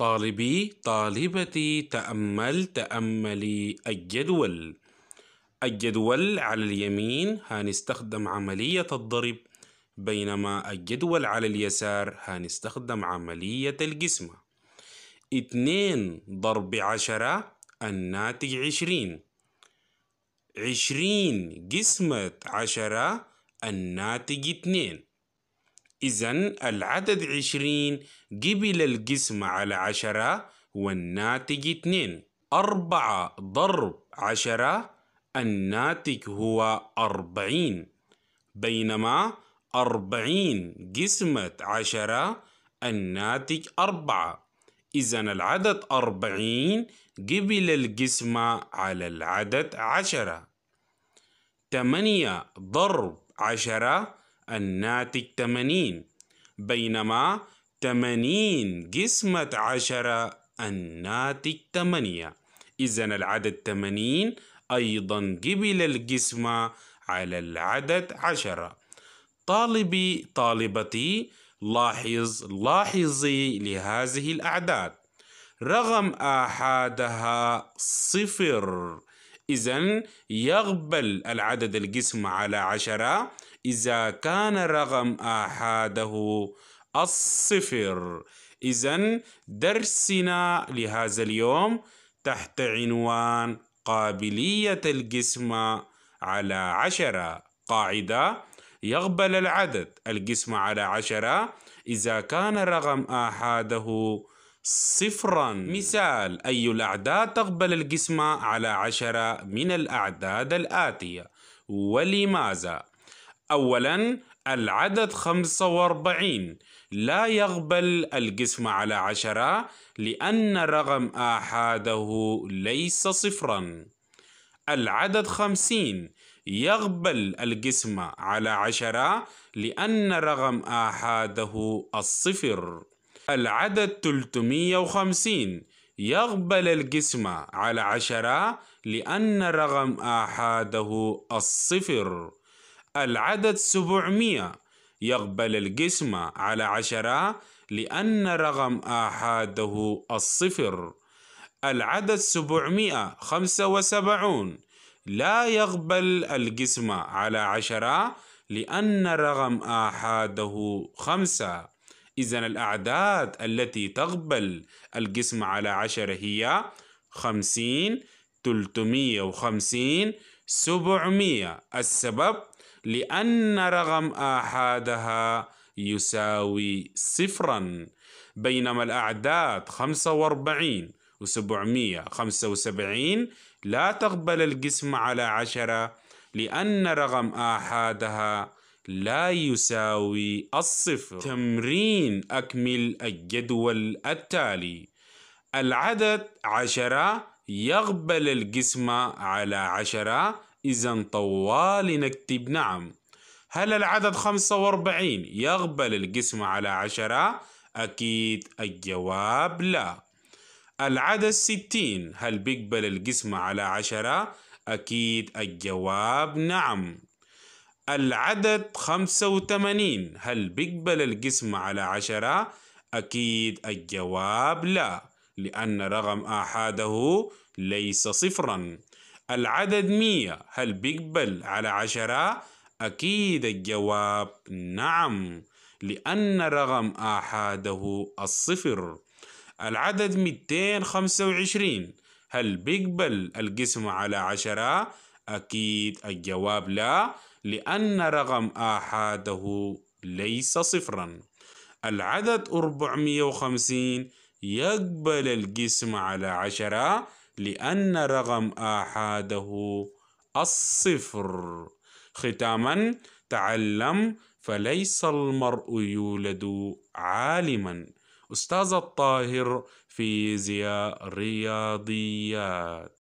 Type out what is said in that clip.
طالبي طالبتي تأمل تأملي الجدول الجدول على اليمين هنستخدم عملية الضرب بينما الجدول على اليسار هنستخدم عملية القسمة اتنين ضرب عشرة الناتج عشرين عشرين قسمة عشرة الناتج اتنين إذا العدد عشرين قبل القسمة على عشرة والناتج اتنين أربعة ضرب عشرة الناتج هو أربعين بينما أربعين قسمة عشرة الناتج أربعة إذا العدد أربعين قبل القسمة على العدد عشرة تمانية ضرب عشرة الناتج 80 بينما 80 قسمة 10 الناتج 8 إذا العدد 80 أيضا قبل القسمة على العدد 10 طالبي طالبتي لاحظ لاحظي لهذه الأعداد رغم آحادها صفر إذا يقبل العدد القسمة على عشرة إذا كان رقم أحده الصفر إذا درسنا لهذا اليوم تحت عنوان قابلية الجسم على عشرة قاعدة يقبل العدد الجسم على عشرة إذا كان رقم أحده صفرا مثال أي الأعداد تقبل الجسم على عشرة من الأعداد الآتية ولماذا؟ أولا العدد 45 لا يقبل القسم على عشرة لأن رقم آحاده ليس صفرا العدد 50 يقبل القسم على عشرة لأن رقم آحاده الصفر العدد 350 يقبل القسم على عشرة لأن رقم آحاده الصفر العدد 700 يقبل القسمة على عشرة لأن رقم آحاده الصفر العدد 775 لا يقبل القسمة على عشرة لأن رقم آحاده خمسة إذا الأعداد التي تقبل القسمة على عشرة هي خمسين تلتمية وخمسين سبعمية السبب لأن رقم آحادها يساوي صفرا بينما الأعداد 45 و 775 لا تقبل القسم على عشرة لأن رقم آحادها لا يساوي الصفر تمرين أكمل الجدول التالي العدد عشرة يقبل القسمة على عشرة إذا طوال نكتب نعم هل العدد 45 يقبل القسمة على عشرة؟ أكيد الجواب لا العدد 60 هل بيقبل القسمة على عشرة؟ أكيد الجواب نعم العدد 85 هل بيقبل القسمة على عشرة؟ أكيد الجواب لا لأن رقم آحاده ليس صفراً العدد مية هل بيقبل على عشرة؟ أكيد الجواب نعم لأن رقم آحاده الصفر العدد 225 هل بيقبل القسم على عشرة؟ أكيد الجواب لا لأن رقم آحاده ليس صفرا العدد 450 يقبل القسم على عشرة لأن رقم آحاده الصفر ختاما تعلم فليس المرء يولد عالما أستاذ الطاهر فيزياء رياضيات